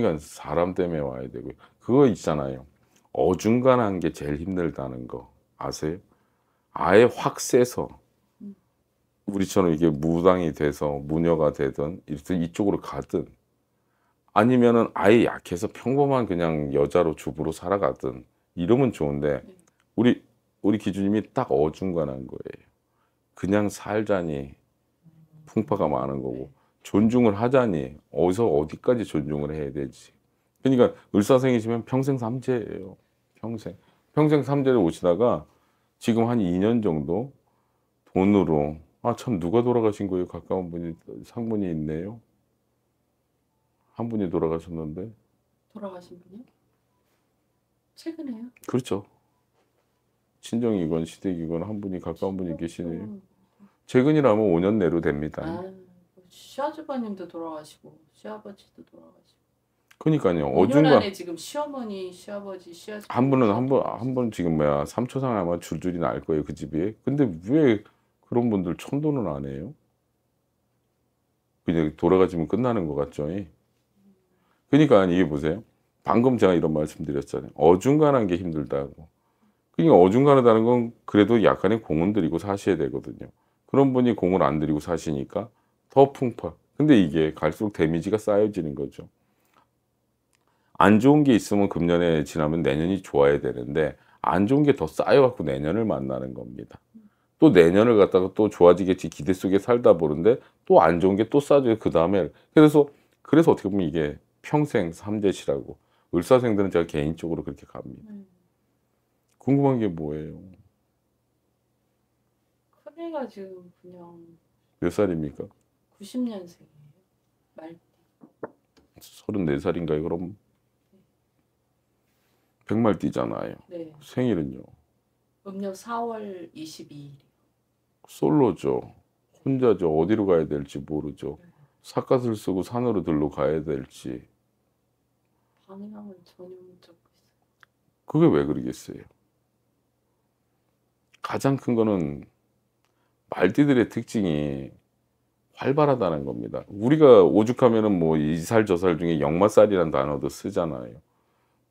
그러니까 사람 때문에 와야 되고 그거 있잖아요. 어중간한 게 제일 힘들다는 거 아세요? 아예 확 세서 우리처럼 이게 무당이 돼서 무녀가 되든 이쪽으로 가든 아니면은 아예 약해서 평범한 그냥 여자로 주부로 살아가든 이름은 좋은데 우리 우리 기준님이 딱 어중간한 거예요. 그냥 살자니 풍파가 많은 거고 존중을 하자니 어디서 어디까지 존중을 해야 되지. 그러니까 을사생이시면 평생 삼재예요. 평생. 평생 삼재를 오시다가 지금 한 2년 정도 돈으로 아 참 누가 돌아가신 거예요? 가까운 분이 상분이 있네요. 한 분이 돌아가셨는데 돌아가신 분이요? 최근에요? 그렇죠. 친정이건 시댁이건 한 분이 가까운 분이 계시네요. 최근이라면 5년 내로 됩니다. 아. 시아주버님도 돌아가시고 시아버지도 돌아가시고. 그니까요. 어중간 지금 시어머니, 시아버지, 시아주 한 분은 한분한 분 지금 뭐야 삼초상 아마 줄줄이 날 거예요 그 집이. 근데 왜 그런 분들 천도는 안 해요? 그냥 돌아가시면 끝나는 것 같죠. 그러니까 이게 보세요. 방금 제가 이런 말씀드렸잖아요. 어중간한 게 힘들다고. 그러니까 어중간하다는 건 그래도 약간의 공은 들이고 사셔야 되거든요. 그런 분이 공을 안 들이고 사시니까 더 풍파. 근데 이게 갈수록 데미지가 쌓여지는 거죠. 안 좋은 게 있으면 금년에 지나면 내년이 좋아야 되는데 안 좋은 게 더 쌓여갖고 내년을 만나는 겁니다. 또 내년을 갖다가 또 좋아지겠지 기대 속에 살다 보는데 또 안 좋은 게 또 쌓여요 그 다음에 그래서 그래서 어떻게 보면 이게 평생 삼재시라고 을사생들은 제가 개인적으로 그렇게 갑니다. 음. 궁금한 게 뭐예요? 큰애가 지금 그냥 몇 살입니까? 90년생이에요. 말. 34살인가요, 그럼? 네. 백말띠잖아요. 네. 생일은요? 음력 4월 22일. 솔로죠. 혼자죠. 어디로 가야 될지 모르죠. 사갓을 네. 쓰고 산으로 들러 가야 될지. 방향을 전혀 못 잡고 있어요. 그게 왜 그러겠어요? 가장 큰 거는 말띠들의 특징이 활발하다는 겁니다. 우리가 오죽하면은 뭐 이 살 저 살 중에 역마살이라는 단어도 쓰잖아요.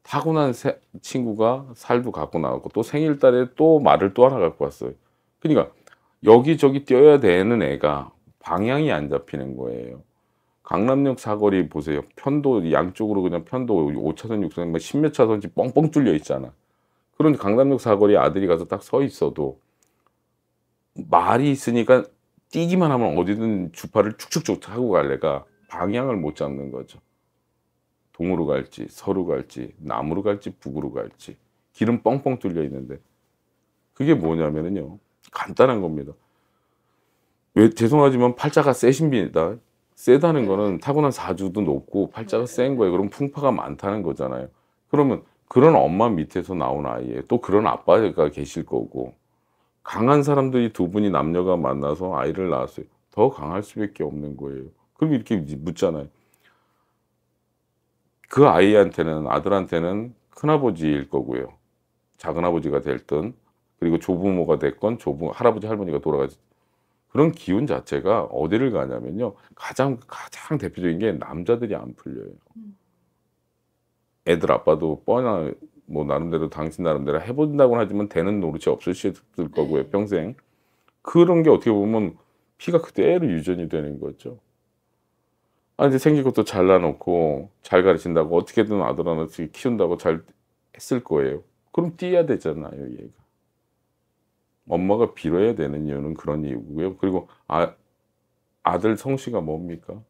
타고난 세, 친구가 살도 갖고 나왔고 또 생일달에 또 말을 또 하나 갖고 왔어요. 그러니까 여기저기 뛰어야 되는 애가 방향이 안 잡히는 거예요. 강남역 사거리 보세요. 편도 양쪽으로 그냥 편도 5차선, 6차선, 10몇 뭐 차선지 뻥뻥 뚫려 있잖아. 그런 강남역 사거리 아들이 가서 딱 서 있어도 말이 있으니까 뛰기만 하면 어디든 주파를 축축축 타고 갈래가 방향을 못 잡는 거죠. 동으로 갈지 서로 갈지 남으로 갈지 북으로 갈지 기름 뻥뻥 뚫려 있는데 그게 뭐냐면요 간단한 겁니다. 왜 죄송하지만 팔자가 세신비다 세다는 거는 네. 타고난 사주도 높고 팔자가 네. 센 거예요. 그럼 풍파가 많다는 거잖아요. 그러면 그런 엄마 밑에서 나온 아이에 또 그런 아빠가 계실 거고 강한 사람들이 두 분이 남녀가 만나서 아이를 낳았어요. 더 강할 수밖에 없는 거예요. 그럼 이렇게 묻잖아요. 그 아이한테는 아들한테는 큰아버지일 거고요. 작은아버지가 될든 그리고 조부모가 됐건 조부 할아버지 할머니가 돌아가지 그런 기운 자체가 어디를 가냐면요. 가장 가장 대표적인 게 남자들이 안 풀려요. 음. 애들 아빠도 뻔한 뭐 나름대로 당신 나름대로 해본다고 하지만 되는 노릇이 없으실 을 거고요 네. 평생 그런 게 어떻게 보면 피가 그대로 유전이 되는 거죠. 아 이제 생긴 것도 잘라놓고 잘 가르친다고 어떻게든 아들 하나 키운다고 잘 했을 거예요. 그럼 뛰어야 되잖아요 얘가. 엄마가 빌어야 되는 이유는 그런 이유고요. 그리고 아 아들 성씨가 뭡니까?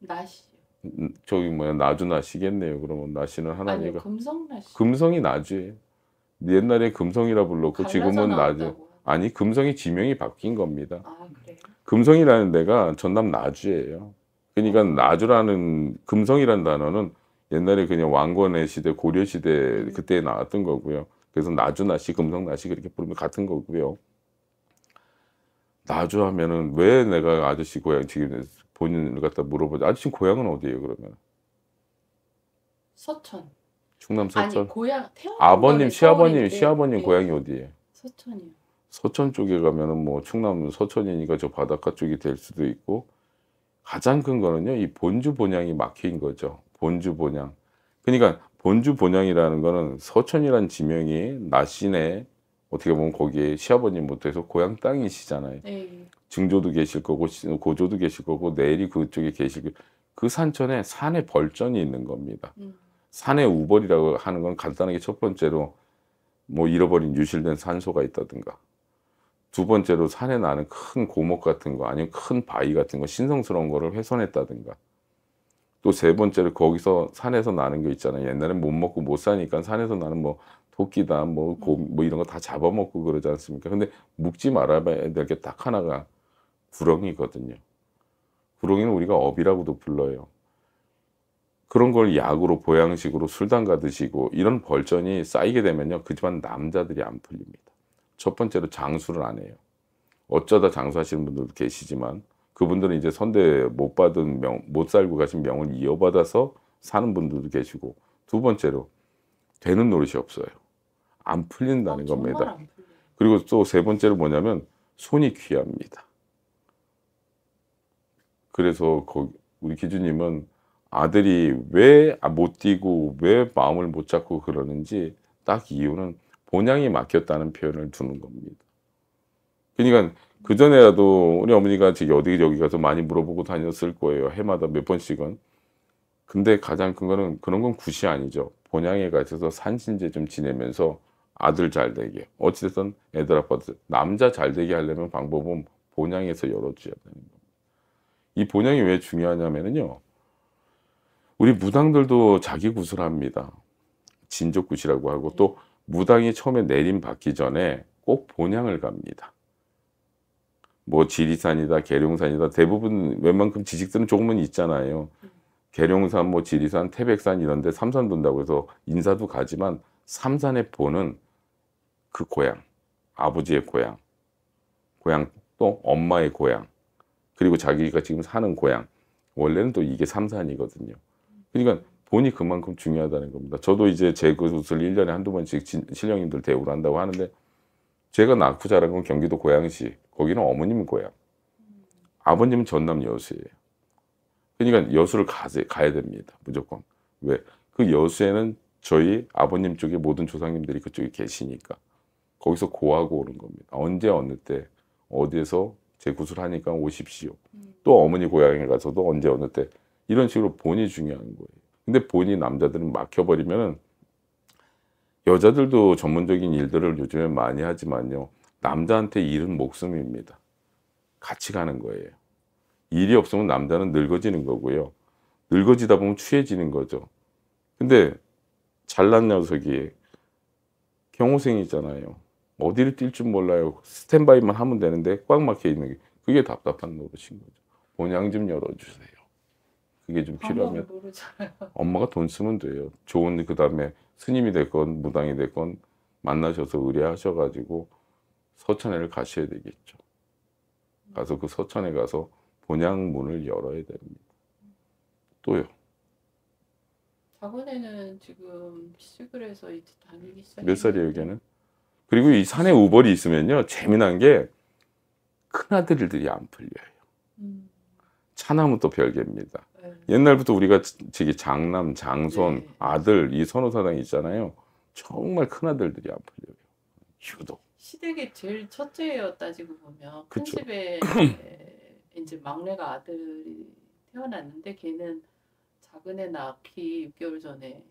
나시 저기 뭐야 나주 나시겠네요. 그러면 나시는 하나님이가 금성 나시. 금성이 나주예요. 옛날에 금성이라 불렀고 지금은 나주. 아니 금성이 지명이 바뀐 겁니다. 아, 금성이라는 데가 전남 나주예요. 그러니까 어. 나주라는 금성이라는 단어는 옛날에 그냥 왕건의 시대 고려 시대 음. 그때 나왔던 거고요. 그래서 나주 나시 금성 나시 그렇게 부르면 같은 거고요. 나주 하면은 왜 내가 아저씨 고향 지금 본인을 갖다 물어보자. 아저씨 고향은 어디예요, 그러면? 서천. 충남 서천? 아니, 고향 태어난 아버님, 시아버님, 시아버님 네. 고향이 어디예요? 서천이요. 서천 쪽에 가면은 뭐 충남 서천이니까 저 바닷가 쪽이 될 수도 있고 가장 큰 거는요. 이 본주 본향이 막힌 거죠. 본주 본향. 그러니까 본주 본향이라는 거는 서천이란 지명이 나신의 어떻게 보면 거기에 시아버님 못해서 고향 땅이시잖아요. 네. 증조도 계실 거고 고조도 계실 거고 내일이 그쪽에 계실 그 산천에 산의 벌전이 있는 겁니다. 음. 산의 우벌이라고 하는 건 간단하게 첫 번째로 뭐 잃어버린 유실된 산소가 있다든가 두 번째로 산에 나는 큰 고목 같은 거 아니면 큰 바위 같은 거 신성스러운 거를 훼손했다든가 또 세 번째로 거기서 산에서 나는 게 있잖아요 옛날엔못 먹고 못 사니까 산에서 나는 뭐 토끼다 뭐, 고, 음. 뭐 이런 거 다 잡아먹고 그러지 않습니까 근데 묵지 말아야 될 게 딱 하나가 구렁이거든요. 구렁이는 우리가 업이라고도 불러요. 그런 걸 약으로 보양식으로 술당 가드시고 이런 벌전이 쌓이게 되면요. 그지만 남자들이 안 풀립니다. 첫 번째로 장수를 안 해요. 어쩌다 장수하시는 분들도 계시지만 그분들은 이제 선대 못 받은 명, 못 살고 가신 명을 이어받아서 사는 분들도 계시고 두 번째로 되는 노릇이 없어요. 안 풀린다는 아, 겁니다. 그리고 또 세 번째로 뭐냐면 손이 귀합니다. 그래서 거 우리 기준님은 아들이 왜못 아, 뛰고 왜 마음을 못 잡고 그러는지 딱 이유는 본향이 막혔다는 표현을 두는 겁니다. 그러니까 그 전에라도 우리 어머니가 지금 어디 여기 가서 많이 물어보고 다녔을 거예요. 해마다 몇 번씩은. 근데 가장 큰 거는 그런 건 굿이 아니죠. 본향에 가셔서 산신제 좀 지내면서 아들 잘 되게 어찌됐든 애들 아빠들 남자 잘 되게 하려면 방법은 본향에서 열어줘야 되는 거이 본향이 왜 중요하냐면요. 우리 무당들도 자기 구슬 합니다. 진족굿이라고 하고 또 무당이 처음에 내림 받기 전에 꼭 본향을 갑니다. 뭐 지리산이다, 계룡산이다 대부분 웬만큼 지식들은 조금은 있잖아요. 계룡산, 뭐 지리산, 태백산 이런데 삼산 돈다고 해서 인사도 가지만 삼산의 보는 그 고향, 아버지의 고향, 고향 또 엄마의 고향 그리고 자기가 지금 사는 고향 원래는 또 이게 삼산이거든요. 그러니까 돈이 그만큼 중요하다는 겁니다. 저도 이제 제곳을 일년에 한두 번씩 신령님들 대우를 한다고 하는데 제가 낳고 자란 건 경기도 고양시 거기는 어머님 고향 아버님은 전남 여수예요. 그러니까 여수를 가세, 가야 됩니다. 무조건. 왜? 그 여수에는 저희 아버님 쪽에 모든 조상님들이 그쪽에 계시니까 거기서 고하고 오는 겁니다. 언제 어느 때 어디에서 제구슬하니까 오십시오. 음. 또 어머니 고향에 가서도 언제 어느 때 이런 식으로 본이 중요한 거예요. 근데 본이 남자들은 막혀버리면 여자들도 전문적인 일들을 요즘에 많이 하지만요. 남자한테 일은 목숨입니다. 같이 가는 거예요. 일이 없으면 남자는 늙어지는 거고요. 늙어지다 보면 취해지는 거죠. 근데 잘난 녀석이 경호생이잖아요. 어디를 뛸 줄 몰라요. 스탠바이만 하면 되는데 꽉 막혀 있는 게 그게 답답한 노릇인 거죠. 본향 좀 열어주세요. 그게 좀 필요하면 엄마가 돈 쓰면 돼요. 좋은 그 다음에 스님이 됐건 무당이 됐건 만나셔서 의뢰하셔가지고 서천에를 가셔야 되겠죠. 가서 그 서천에 가서 본향 문을 열어야 됩니다. 또요. 작은애는 지금 시술에서 이제 다니기 시작몇 살이에요, 걔는? 그리고 이 산에 우벌이 있으면요 재미난 게 큰아들들이 안 풀려요 음. 차남은 또 별개입니다 네. 옛날부터 우리가 저기 장남 장손 네. 아들 이 선호사당 있잖아요 정말 큰아들들이 안 풀려요 유독 시댁에 제일 첫째예요 따지고 보면 그쵸. 편집에 이제 막내가 아들이 태어났는데 걔는 작은 애 낳기 6개월 전에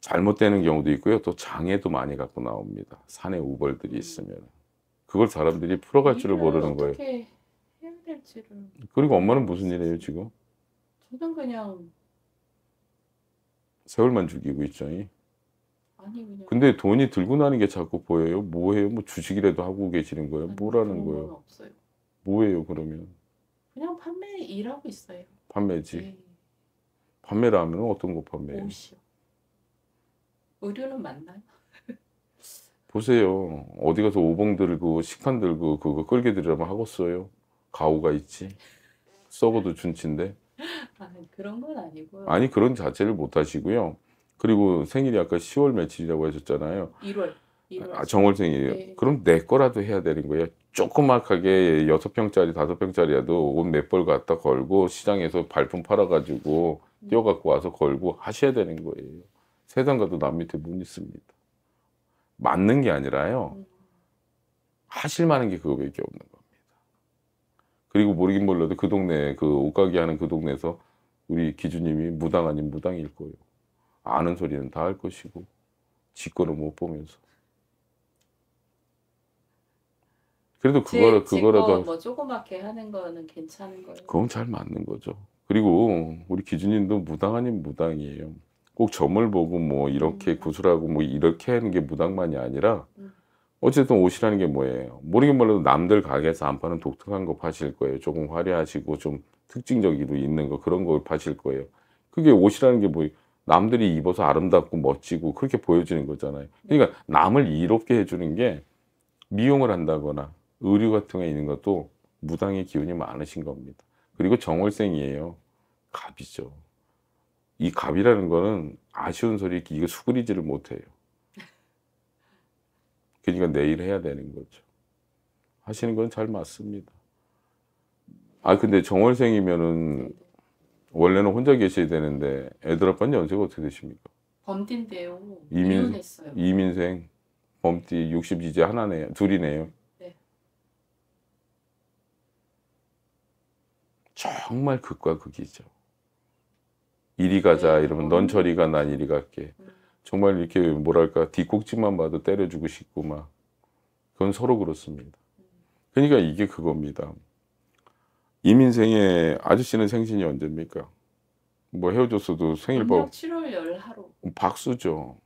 잘못되는 경우도 있고요. 또 장애도 많이 갖고 나옵니다. 산에 우벌들이 음. 있으면. 그걸 사람들이 풀어갈 줄을 모르는 거예요. 어떻게 해야 될지를. 그리고 엄마는 무슨 일 해요, 지금? 저는 그냥 세월만 죽이고 있죠. 아니 그냥. 근데 돈이 들고 나는 게 자꾸 보여요. 뭐해요? 뭐 주식이라도 하고 계시는 거예요? 아니, 뭐라는 거예요? 없어요. 뭐예요, 그러면? 그냥 판매 일하고 있어요. 판매지. 네. 판매라면 어떤 거 판매해요? 옷이요. 의료는 맞나요? 보세요. 어디 가서 오봉 들고 식판 들고 그거 끌게들이라면 하겠어요. 가오가 있지. 썩어도 준치인데. 아니, 그런 건 아니고요. 아니 그런 자체를 못 하시고요. 그리고 생일이 아까 10월 며칠이라고 하셨잖아요. 1월. 아, 정월생이에요. 네. 그럼 내 거라도 해야 되는 거예요. 조그맣게 6 평짜리 5 평짜리라도 옷 몇 벌 갖다 걸고 시장에서 발품 팔아가지고 음. 뛰어갖고 와서 걸고 하셔야 되는 거예요. 세상 가도 남 밑에 못 있습니다. 맞는 게 아니라요. 하실 만한 게 그거밖에 없는 겁니다. 그리고 모르긴 몰라도 그 동네, 그 옷가게 하는 그 동네에서 우리 기준님이 무당 아닌 무당일 거예요. 아는 소리는 다 할 것이고, 지 거를 못 보면서. 그래도 그거라, 그거라도. 뭐 조그맣게 하는 거는 괜찮은 거예요. 그건 잘 맞는 거죠. 그리고 우리 기준님도 무당 아닌 무당이에요. 꼭 점을 보고 뭐 이렇게 음. 구슬하고 뭐 이렇게 하는 게 무당만이 아니라 음. 어쨌든 옷이라는 게 뭐예요 모르긴 몰라도 남들 가게에서 안 파는 독특한 거 파실 거예요 조금 화려하시고 좀 특징적이도 있는 거 그런 걸 파실 거예요 그게 옷이라는 게 뭐 남들이 입어서 아름답고 멋지고 그렇게 보여지는 거잖아요 그러니까 남을 이롭게 해주는 게 미용을 한다거나 의류 같은 게 있는 것도 무당의 기운이 많으신 겁니다 그리고 정월생이에요 갑이죠 이 갑이라는 거는 아쉬운 소리 이거 수그리지를 못해요. 그러니까 내일 해야 되는 거죠. 하시는 건 잘 맞습니다. 아 근데 정월생이면은 원래는 혼자 계셔야 되는데 애들 아빠는 연세가 어떻게 되십니까? 범띠인데요. 이민, 했어요 이민생 범띠 60 이제 하나네요. 둘이네요. 네. 정말 극과 극이죠. 이리 가자 이러면 넌 저리 가난 이리 갈게. 정말 이렇게 뭐랄까 뒷꼭지만 봐도 때려주고 싶고 막 그건 서로 그렇습니다. 그러니까 이게 그겁니다. 이민생의 아저씨는 생신이 언제입니까? 뭐 헤어졌어도 생일 박 7월 열하로 음, 박수죠.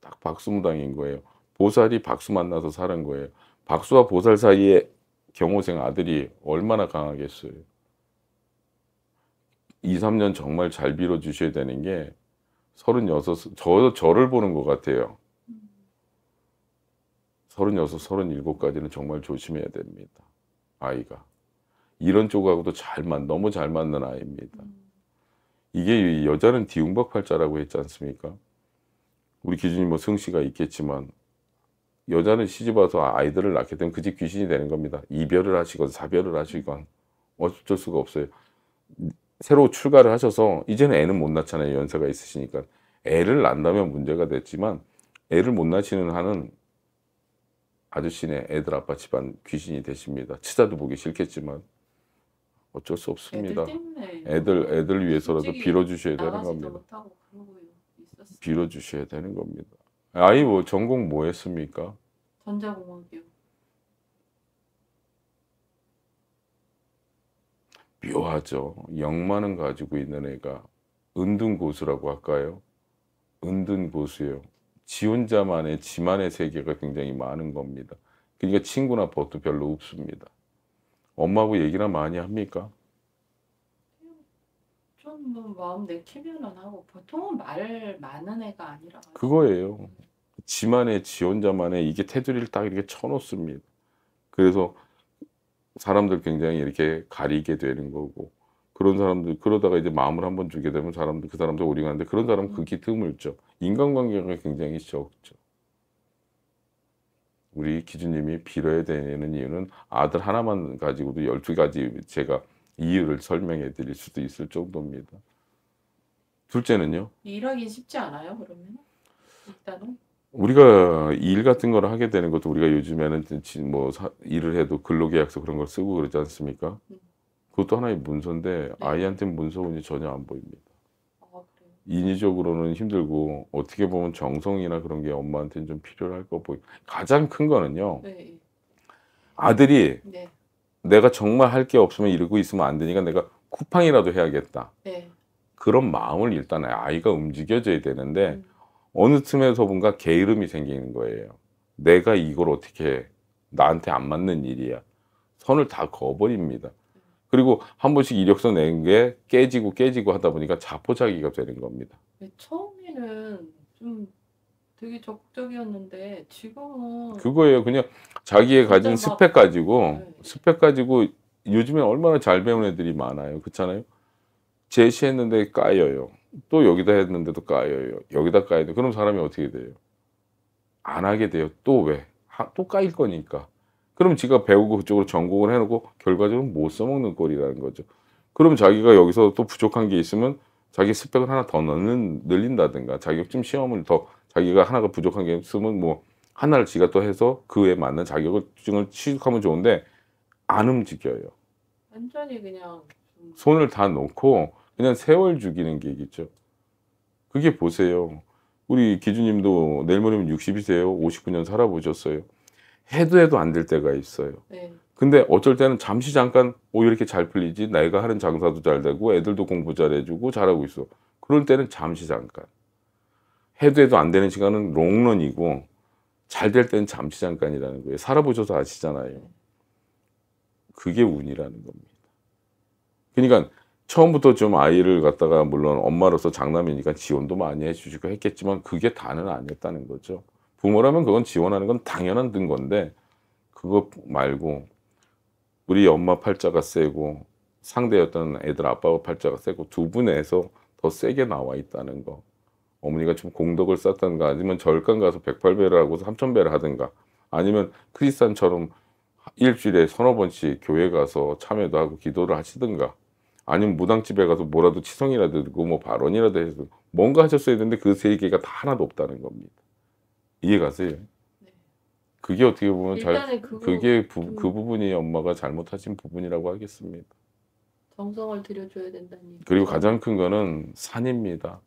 딱 박수 무당인 거예요. 보살이 박수 만나서 사는 거예요. 박수와 보살 사이에 경호생 아들이 얼마나 강하겠어요. 2, 3년 정말 잘 빌어주셔야 되는 게 36, 저, 저를 보는 것 같아요. 36, 37까지는 정말 조심해야 됩니다. 아이가. 이런 쪽하고도 잘 만, 너무 잘 맞는 아이입니다. 이게 여자는 디웅박팔자라고 했지 않습니까? 우리 기준이 뭐 승씨가 있겠지만 여자는 시집 와서 아이들을 낳게 되면 그 집 귀신이 되는 겁니다. 이별을 하시건 사별을 하시건 어쩔 수가 없어요. 새로 출가를 하셔서 이제는 애는 못 낳잖아요. 연세가 있으시니까. 애를 낳는다면 문제가 됐지만 애를 못 낳으시는 한은 아저씨네 애들 아빠 집안 귀신이 되십니다. 치자도 보기 싫겠지만 어쩔 수 없습니다. 애들 애들, 뭐 애들, 위해서라도 빌어주셔야 되는 겁니다. 빌어주셔야 되는 겁니다. 아이 뭐 전공 뭐 했습니까? 전자공학이요. 묘하죠. 영만은 가지고 있는 애가 은둔고수라고 할까요? 은둔고수요. 지 혼자만의 지만의 세계가 굉장히 많은 겁니다. 그러니까 친구나 벗도 별로 없습니다. 엄마하고 얘기나 많이 합니까? 좀뭐 마음 내키면은 하고 보통은 말 많은 애가 아니라 그거예요. 지만의 지 혼자만의 이게 테두리를 딱 이렇게 쳐놓습니다. 그래서 사람들 굉장히 이렇게 가리게 되는 거고 그런 사람들 그러다가 이제 마음을 한번 주게 되면 사람들 그 사람들 오리가는데 그런 사람 음. 극히 드물죠. 인간관계가 굉장히 적죠. 우리 기준님이 빌어야 되는 이유는 아들 하나만 가지고도 열두 가지 제가 이유를 설명해 드릴 수도 있을 정도입니다. 둘째는요? 일하기 쉽지 않아요, 그러면? 일단은? 우리가 일 같은 걸 하게 되는 것도 우리가 요즘에는 뭐 사, 일을 해도 근로계약서 그런 걸 쓰고 그러지 않습니까? 그것도 하나의 문서인데 네. 아이한테는 문서운이 전혀 안 보입니다. 아, 인위적으로는 힘들고 어떻게 보면 정성이나 그런 게 엄마한테는 좀 필요할 것 보이. 가장 큰 거는요. 네, 예. 아들이 네. 내가 정말 할 게 없으면 이러고 있으면 안 되니까 내가 쿠팡이라도 해야겠다. 네. 그런 마음을 일단 아이가 움직여줘야 되는데 음. 어느 틈에서 뭔가 게으름이 생기는 거예요. 내가 이걸 어떻게 해? 나한테 안 맞는 일이야. 선을 다그버립니다 그리고 한 번씩 이력서 낸 게 깨지고 깨지고 하다 보니까 자포자기가 되는 겁니다. 네, 처음에는 좀 되게 적극적이었는데 지금은 그거예요. 그냥 자기의 가진 스펙 가지고 네. 스펙 가지고 요즘에 얼마나 잘 배운 애들이 많아요. 그렇잖아요. 제시했는데 까여요. 또 여기다 했는데도 까여요. 여기다 까여요. 그럼 사람이 어떻게 돼요? 안 하게 돼요. 또 왜? 또 까일 거니까. 그럼 지가 배우고 그쪽으로 전공을 해놓고 결과적으로 못 써먹는 꼴이라는 거죠. 그럼 자기가 여기서 또 부족한 게 있으면 자기 스펙을 하나 더 넣는, 늘린다든가 자격증 시험을 더 자기가 하나가 부족한 게 있으면 뭐 하나를 지가 또 해서 그에 맞는 자격증을 취득하면 좋은데 안 움직여요. 완전히 그냥 손을 다 놓고 그냥 세월 죽이는 계획이죠. 그게 보세요. 우리 기준님도 내일 모레면 60이세요. 59년 살아보셨어요. 해도 해도 안 될 때가 있어요. 네. 근데 어쩔 때는 잠시 잠깐 오 이렇게 잘 풀리지 내가 하는 장사도 잘 되고 애들도 공부 잘해주고 잘하고 있어. 그럴 때는 잠시 잠깐. 해도 해도 안 되는 시간은 롱런이고 잘 될 때는 잠시 잠깐이라는 거예요. 살아보셔서 아시잖아요. 그게 운이라는 겁니다. 그러니까 처음부터 좀 아이를 갖다가 물론 엄마로서 장남이니까 지원도 많이 해주시고 했겠지만 그게 다는 아니었다는 거죠. 부모라면 그건 지원하는 건 당연한 든 건데 그거 말고 우리 엄마 팔자가 세고 상대였던 애들 아빠가 팔자가 세고 두 분에서 더 세게 나와 있다는 거. 어머니가 좀 공덕을 쌓던가 아니면 절간 가서 108배를 하고 3000배를 하든가 아니면 크리스찬처럼 일주일에 서너 번씩 교회 가서 참여도 하고 기도를 하시든가 아니면 무당집에 가서 뭐라도 치성이라도 듣고 뭐 발언이라도 해서 뭔가 하셨어야 되는데 그세 개가 다 하나도 없다는 겁니다. 이해가세요? 네. 그게 어떻게 보면 잘 그게 부, 그 부분이 엄마가 잘못하신 부분이라고 하겠습니다. 정성을 들여줘야 된다니. 그리고 가장 큰 거는 산입니다.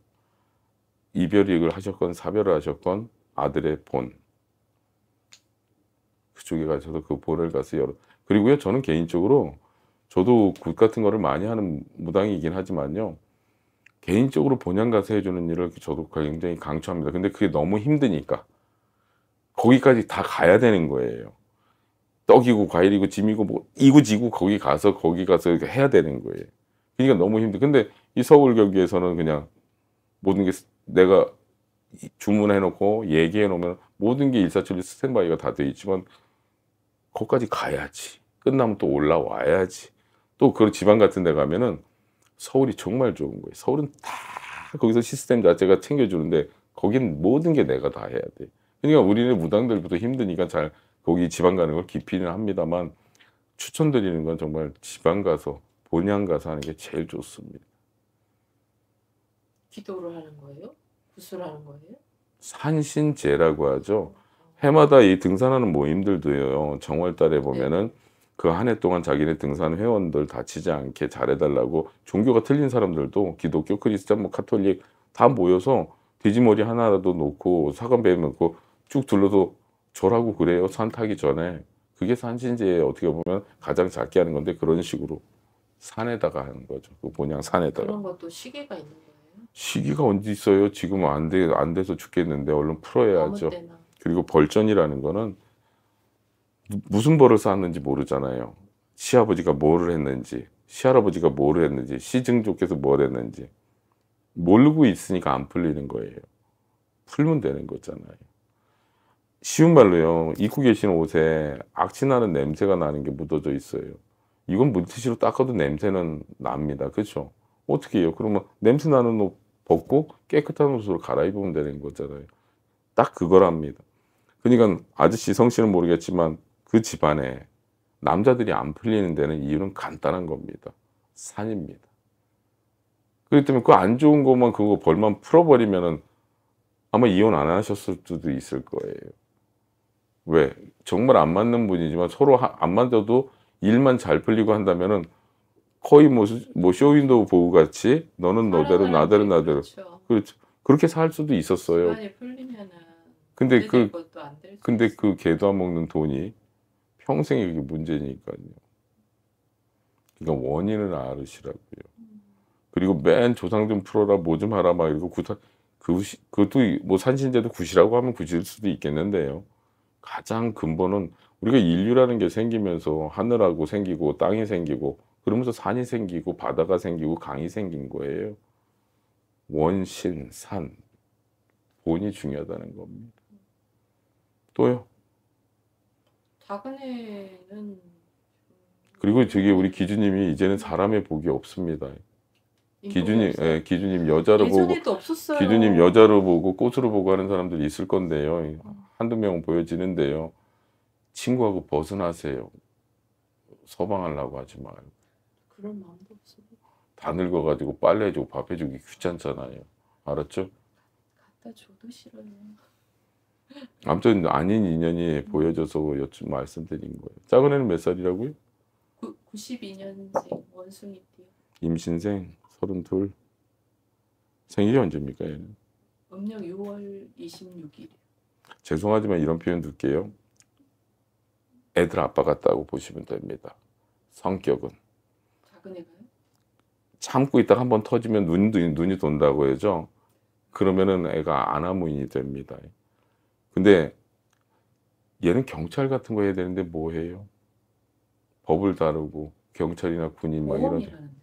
이별을 하셨건 사별을 하셨건 아들의 본 그쪽에 가셔서 그 본을 가서 여러 그리고요 저는 개인적으로 저도 굿 같은 거를 많이 하는 무당이긴 하지만요. 개인적으로 본향가서 해주는 일을 저도 굉장히 강추합니다. 근데 그게 너무 힘드니까. 거기까지 다 가야 되는 거예요. 떡이고 과일이고 짐이고 뭐 이고지고 거기 가서 거기 가서 해야 되는 거예요. 그러니까 너무 힘들. 근데 이 서울 경기에서는 그냥 모든 게 내가 주문해 놓고 얘기해 놓으면 모든 게 일사천리 스탠바이가 다 돼 있지만 거기까지 가야지. 끝나면 또 올라와야지. 또 그런 지방 같은 데 가면은 서울이 정말 좋은 거예요. 서울은 다 거기서 시스템 자체가 챙겨주는데 거긴 모든 게 내가 다 해야 돼. 그러니까 우리는 무당들부터 힘드니까 잘 거기 지방 가는 걸 기피는 합니다만 추천드리는 건 정말 지방 가서 본향 가서 하는 게 제일 좋습니다. 기도를 하는 거예요? 구술하는 거예요? 산신제라고 하죠. 해마다 이 등산하는 모임들도요. 정월달에 네. 보면은 네. 그한해 동안 자기네 등산 회원들 다치지 않게 잘해달라고 종교가 틀린 사람들도 기독교, 크리스찬, 뭐 카톨릭 다 모여서 돼지머리 하나라도 놓고 사과배 먹고 쭉 둘러도 저라고 그래요. 산 타기 전에. 그게 산신제에 어떻게 보면 가장 작게 하는 건데 그런 식으로 산에다가 하는 거죠. 그 본향 산에다가. 그런 것도 시기가 있는 거예요? 시기가 언제 있어요? 지금 안, 돼, 안 돼서 죽겠는데 얼른 풀어야죠. 그리고 벌전이라는 거는 무슨 벌을 쌓았는지 모르잖아요. 시아버지가 뭐를 했는지, 시할아버지가 뭘 했는지, 시증조께서 뭘 했는지 모르고 있으니까 안 풀리는 거예요. 풀면 되는 거잖아요. 쉬운 말로요. 입고 계신 옷에 악취나는 냄새가 나는 게 묻어져 있어요. 이건 물티슈로 닦아도 냄새는 납니다. 그렇죠? 어떻게 해요? 그러면 냄새 나는 옷 벗고 깨끗한 옷으로 갈아입으면 되는 거잖아요. 딱 그거랍니다. 그러니까 아저씨 성씨는 모르겠지만 그 집안에 남자들이 안 풀리는 데는 이유는 간단한 겁니다. 산입니다. 그렇기 때문에 그 안 좋은 것만 그거 벌만 풀어버리면은 아마 이혼 안 하셨을 수도 있을 거예요. 왜? 정말 안 맞는 분이지만 서로 안 맞아도 일만 잘 풀리고 한다면은 거의 뭐, 뭐 쇼윈도우 보고 같이 너는 너대로 나대로 나대로 그렇죠. 그렇죠. 그렇게 살 수도 있었어요. 그 근데 그 근데 그 개도 안 먹는 돈이 평생 이게 문제니까요. 그러니까 원인을 알으시라고요. 그리고 맨 조상 좀 풀어라 뭐좀 하라 막 이러고 구타 그 그것도 뭐 산신제도 구시라고 하면 구실 수도 있겠는데요. 가장 근본은 우리가 인류라는 게 생기면서 하늘하고 생기고 땅이 생기고 그러면서 산이 생기고 바다가 생기고 강이 생긴 거예요. 원신 산 본이 중요하다는 겁니다. 또요. 작은 애는 그리고 저기 우리 기준님이 이제는 사람의 복이 없습니다. 기준님, 예, 기준님 여자로 보고 없었어요. 기준님 여자로 보고 꽃으로 보고 하는 사람들이 있을 건데요. 어. 한두 명 보여지는데요. 친구하고 벗어나세요. 서방하려고 하지 말고. 그런 마음도 없어요. 다 늙어가지고 빨래해주고 밥해주기 귀찮잖아요. 알았죠? 갖다 줘도 싫어요. 아무튼 아닌 인연이 보여져서 여쭈 말씀드린 거예요. 작은 애는 몇 살이라고요? 92년생 원숭이 띠요. 임신생 32. 생일이 언제입니까 얘는? 음력 6월 26일. 죄송하지만 이런 표현 둘게요. 애들 아빠 같다고 보시면 됩니다. 성격은. 작은 애가요? 참고 있다가 한번 터지면 눈, 눈이 돈다고 해죠. 그러면은 애가 아나무인이 됩니다. 근데 얘는 경찰 같은 거 해야 되는데 뭐 해요? 법을 다루고 경찰이나 군인 막 이런. 본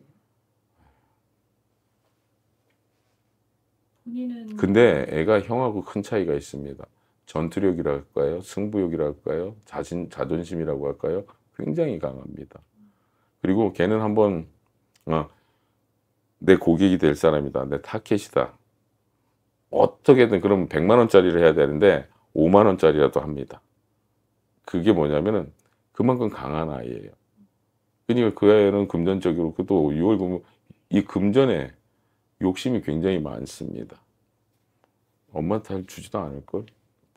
근데 애가 형하고 큰 차이가 있습니다. 전투력이라 할까요? 승부욕이라 할까요? 자신 자존심이라고 할까요? 굉장히 강합니다. 그리고 걔는 한번 어, 내 고객이 될 사람이다. 내 타켓이다. 어떻게든 그럼 100만 원짜리를 해야 되는데 5만 원짜리라도 합니다. 그게 뭐냐면은 그만큼 강한 아이예요. 그러니까 그 아이는 금전적으로 그도 6월 금이 이 금전에 욕심이 굉장히 많습니다. 엄마한테 주지도 않을걸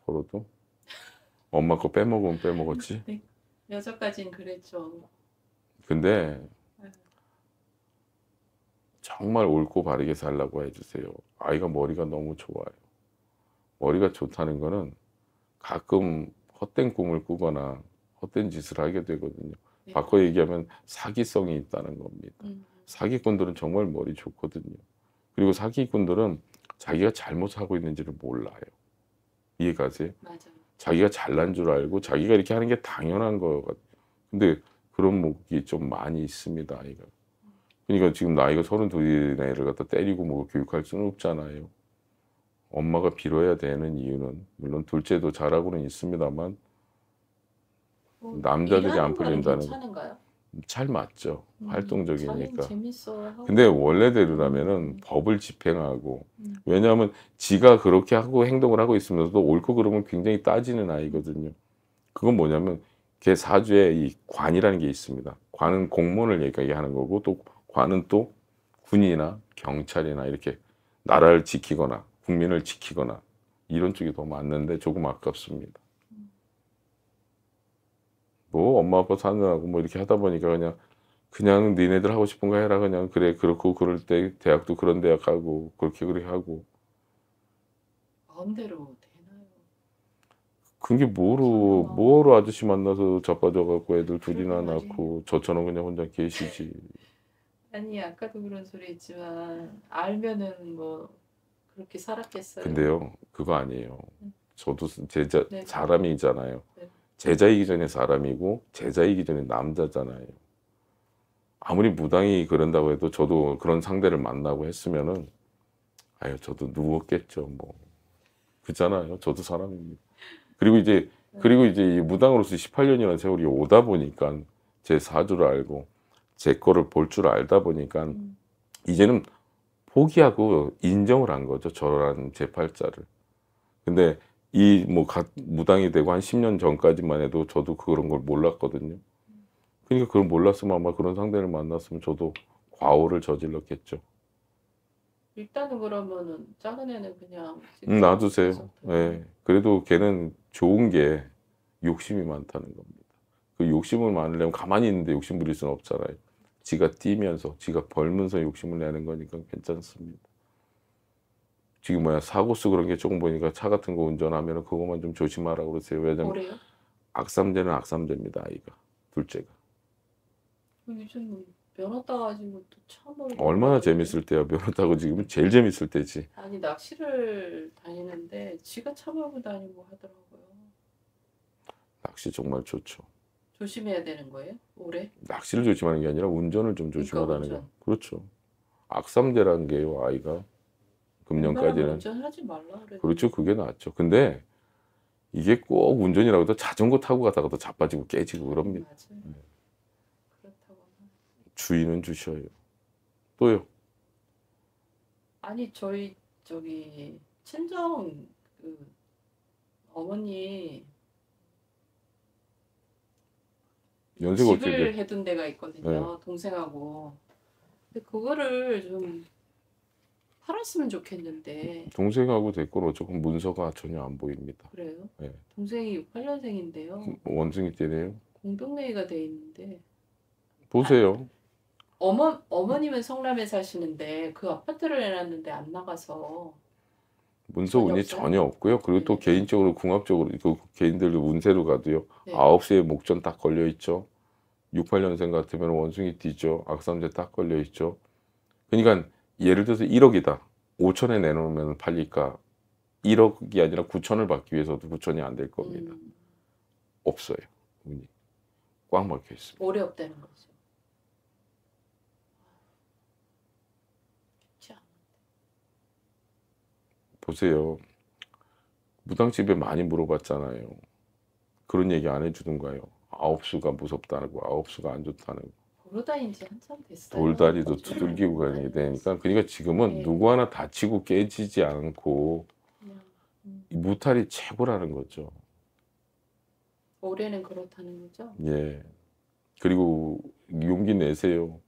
벌어도 엄마 거 빼먹으면 빼먹었지. 네. 여자까진 그랬죠. 근데 네. 정말 옳고 바르게 살라고 해주세요. 아이가 머리가 너무 좋아요. 머리가 좋다는 거는 가끔 헛된 꿈을 꾸거나 헛된 짓을 하게 되거든요. 네. 바꿔 얘기하면 사기성이 있다는 겁니다. 음. 사기꾼들은 정말 머리 좋거든요. 그리고 사기꾼들은 자기가 잘못하고 있는지를 몰라요. 이해가세요? 맞아요. 자기가 잘난 줄 알고 자기가 이렇게 하는 게 당연한 거 같아요. 근데 그런 목이 좀 많이 있습니다, 아이가. 그러니까 지금 나이가 서른둘인 애를 갖다 때리고 뭐 교육할 수는 없잖아요. 엄마가 빌어야 되는 이유는 물론 둘째도 잘하고는 있습니다만 뭐, 남자들이 안 풀린다는 괜찮요잘 맞죠. 음, 활동적이니까. 근데 원래대로라면은 음. 법을 집행하고 음. 왜냐하면 지가 그렇게 하고 행동을 하고 있으면서도 옳고 그름은 굉장히 따지는 아이거든요. 그건 뭐냐면 걔 사주에 이 관이라는 게 있습니다. 관은 공무원을 얘기하는 거고 또 관은 또 군이나 경찰이나 이렇게 나라를 지키거나 국민을 지키거나 이런 쪽이 더 맞는데 조금 아깝습니다. 뭐 엄마 아빠 사느라고 뭐 이렇게 하다 보니까 그냥 그냥 니네들 하고 싶은 거 해라 그냥 그래 그렇고 그럴 때 대학도 그런 대학 가고 그렇게 그렇게 하고 마음대로 되나요? 그게 뭐로 뭐 뭐로 아저씨 만나서 자빠져 갖고 애들 둘이나 낳고 저처럼 그냥 혼자 계시지 아니 아까도 그런 소리 했지만 알면은 뭐 그렇게 살았겠어요. 근데요, 그거 아니에요. 음. 저도 제자 네. 사람이잖아요. 네. 제자이기 전에 사람이고 제자이기 전에 남자잖아요. 아무리 무당이 그런다고 해도 저도 그런 상대를 만나고 했으면은 아유 저도 누웠겠죠 뭐 그잖아요. 저도 사람입니다. 그리고 이제 네. 그리고 이제 무당으로서 18년이라는 세월이 오다 보니까 제 사주를 알고 제 거를 볼 줄 알다 보니까 음. 이제는 포기하고 인정을 한 거죠. 저런 제팔자를. 근데 이뭐 무당이 되고 한 10년 전까지만 해도 저도 그런 걸 몰랐거든요. 그러니까 그걸 몰랐으면 아마 그런 상대를 만났으면 저도 과오를 저질렀겠죠. 일단은 그러면은 작은 애는 그냥 음, 놔두세요. 예. 네. 그래도 걔는 좋은 게 욕심이 많다는 겁니다. 그 욕심을 많으려면 가만히 있는데 욕심 부릴 수는 없잖아요. 지가 뛰면서 지가 벌면서 욕심을 내는 거니까 괜찮습니다. 지금 뭐야 사고수 그런 게 조금 보니까 차 같은 거 운전하면 그것만 좀 조심하라고 그러세요. 왜냐면 뭐래요? 악삼제는 악삼제입니다. 아이가 둘째가. 요즘 뭐 면허 따가지고 또 처음 얼마나 재밌을 때야 면허 따고 지금 제일 재밌을 때지. 아니 낚시를 다니는데 지가 차 몰고 다니고 하더라고요. 낚시 정말 좋죠. 조심해야 되는 거예요? 올해? 낚시를 조심하는 게 아니라 운전을 좀 그러니까 조심하라는 거. 그렇죠. 악삼대라는 게요 아이가 금년까지는 운전하지 말라 그래. 그렇죠. 그게 낫죠. 근데 이게 꼭 운전이라고 해도 자전거 타고 가다가도 자빠지고 깨지고 그럽니다. 맞아요. 네. 주의는 주셔요. 또요. 아니 저희 저기 친정 그 어머니 연세가 어떻게 해둔 데가 있거든요. 네. 동생하고. 근데 그거를 좀 팔았으면 좋겠는데. 동생하고 댓글로 조금 문서가 전혀 안 보입니다. 그래요? 네. 동생이 68년생인데요. 그 원숭이 때네요. 공동회의가 돼 있는데. 보세요. 어머 어머님은 성남에 사시는데 그 아파트를 내놨는데 안 나가서 문서 운이 없어요? 전혀 없고요. 그리고 네. 또 개인적으로 궁합적으로 그 개인들도 운세로 가도요. 네. 9시에 아, 목전 딱 걸려 있죠. 68년생 같으면 원숭이 뛰죠. 악삼재 딱 걸려 있죠. 그러니까 예를 들어서 1억이다. 5천에 내놓으면 팔릴까? 1억이 아니라 9천을 받기 위해서도 9천이 안 될 겁니다. 음. 없어요. 운이 꽉 막혀 있습니다. 오래 없다는 거죠. 보세요. 무당집에 많이 물어봤잖아요. 그런 얘기 안 해주던가요? 아홉수가 무섭다고, 아홉수가 안 좋다는 돌다닌 지 한참 됐어요. 돌다리도 네. 두들기고 가는 되니까. 그러니까 지금은 네. 누구 하나 다치고 깨지지 않고 음. 무탈이 최고라는 거죠. 올해는 그렇다는 거죠? 예. 그리고 용기 내세요.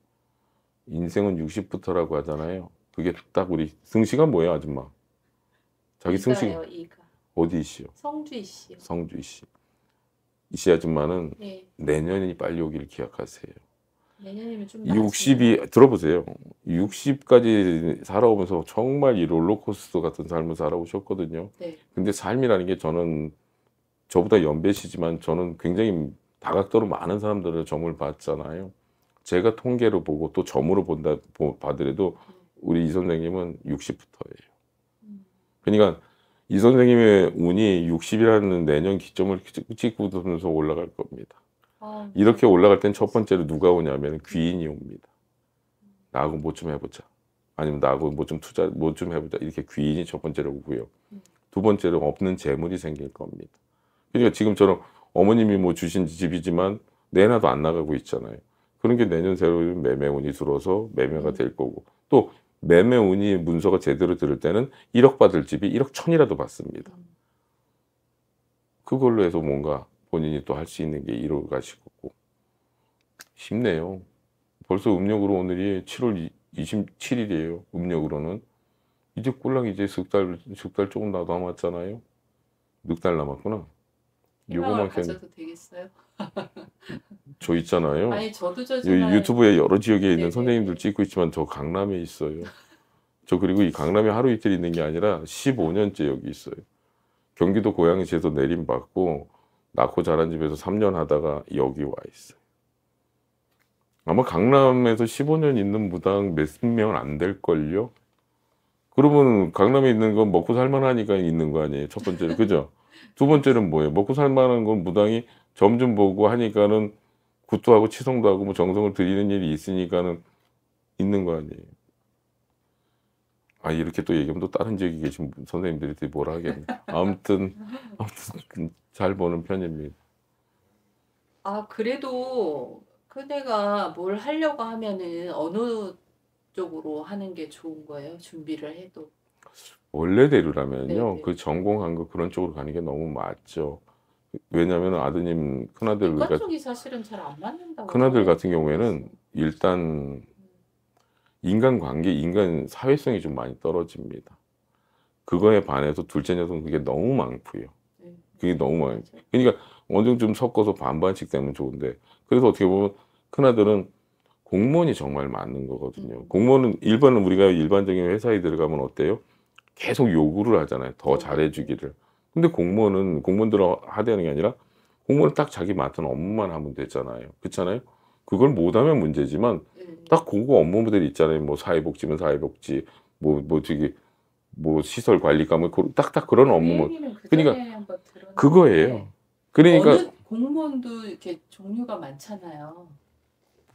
인생은 60부터라고 하잖아요. 그게 딱 우리 승씨가 뭐예요, 아줌마? 자기 승식 어디 이씨요? 성주이 씨요. 성주이 씨. 이씨 아줌마는 네. 내년이 빨리 오길 기약하세요. 내년이면 좀 60이 맞지? 들어보세요. 60까지 살아오면서 정말 이 롤러코스터 같은 삶을 살아오셨거든요. 네. 근데 삶이라는 게 저는 저보다 연배시지만 저는 굉장히 다각도로 많은 사람들의 점을 봤잖아요. 제가 통계로 보고 또 점으로 본다 봐더라도 네. 우리 이 선생님은 60부터예요. 그러니까 이 선생님의 운이 60이라는 내년 기점을 찍고면서 올라갈 겁니다. 아, 네. 이렇게 올라갈 땐 첫 번째로 누가 오냐면 귀인이 옵니다. 나하고 뭐 좀 해보자. 아니면 나하고 뭐 좀 투자, 뭐 좀 해보자. 이렇게 귀인이 첫 번째로 오고요. 음. 두 번째로 없는 재물이 생길 겁니다. 그러니까 지금처럼 어머님이 뭐 주신 집이지만 내놔도 안 나가고 있잖아요. 그런 게 내년 새로 매매운이 들어서 매매가 음. 될 거고 또 매매 운이 문서가 제대로 들을 때는 1억 받을 집이 1억 천이라도 받습니다. 그걸로 해서 뭔가 본인이 또 할 수 있는 게이루 가시고 쉽네요. 벌써 음력으로 오늘이 7월 27일이에요. 음력으로는 이제 꼴랑 이제 석달 석달 조금 남았잖아요. 넉달 남았구나. 요거만 가져도 되겠어요? 저 있잖아요. 아니 저도 저 유튜브에 여러 지역에 있는 네네. 네, 선생님들 네. 찍고 있지만 저 강남에 있어요. 저 그리고 이 강남에 하루 이틀 있는 게 아니라 15년째 여기 있어요. 경기도 고양시에서 내림받고 낳고 자란 집에서 3년 하다가 여기 와 있어요. 아마 강남에서 15년 있는 무당 몇 명 안 될걸요? 그러면 강남에 있는 건 먹고 살만하니까 있는 거 아니에요? 첫 번째는. 그죠? 두 번째는 뭐예요? 먹고 살만한 건 무당이 점좀 보고 하니까는 굿도 하고 치송도 하고 뭐 정성을 들이는 일이 있으니까는 있는 거 아니에요. 아 이렇게 또 얘기하면 또 다른 지역에 계신 선생님들이 뭐라 하겠네. 아무튼 아무튼 잘 보는 편입니다. 아 그래도 그대가 뭘 하려고 하면은 어느 쪽으로 하는 게 좋은 거예요? 준비를 해도 원래대로라면요 네네. 그 전공한 거 그런 쪽으로 가는 게 너무 맞죠. 왜냐하면 아드님 큰아들 그러니까 사실은 잘안 맞는다고 큰아들 같은 경우에는 일단 인간관계, 인간 사회성이 좀 많이 떨어집니다. 그거에 반해서 둘째 녀석은 그게 너무 많고요. 네. 그게 너무 많이 그러니까 원정 좀 섞어서 반반씩 되면 좋은데 그래서 어떻게 보면 큰아들은 공무원이 정말 맞는 거거든요. 음. 공무원은 일반은 우리가 일반적인 회사에 들어가면 어때요? 계속 요구를 하잖아요. 더 그렇죠. 잘해주기를. 근데 공무원은 공무원들은 하대하는 게 아니라 공무원은 딱 자기 맡은 업무만 하면 되잖아요. 그렇잖아요. 그걸 못하면 문제지만 음. 딱 그거 업무 모델 있잖아요. 뭐 사회복지면 사회복지, 뭐뭐 뭐 되게 뭐, 뭐 시설 관리감은 딱딱 그런 그 업무. 그 그러니까 그거예요. 그러니까 공무원도 이렇게 종류가 많잖아요.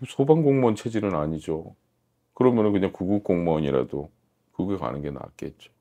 소방 공무원 체질은 아니죠. 그러면은 그냥 구급 공무원이라도 그게 가는 게 낫겠죠.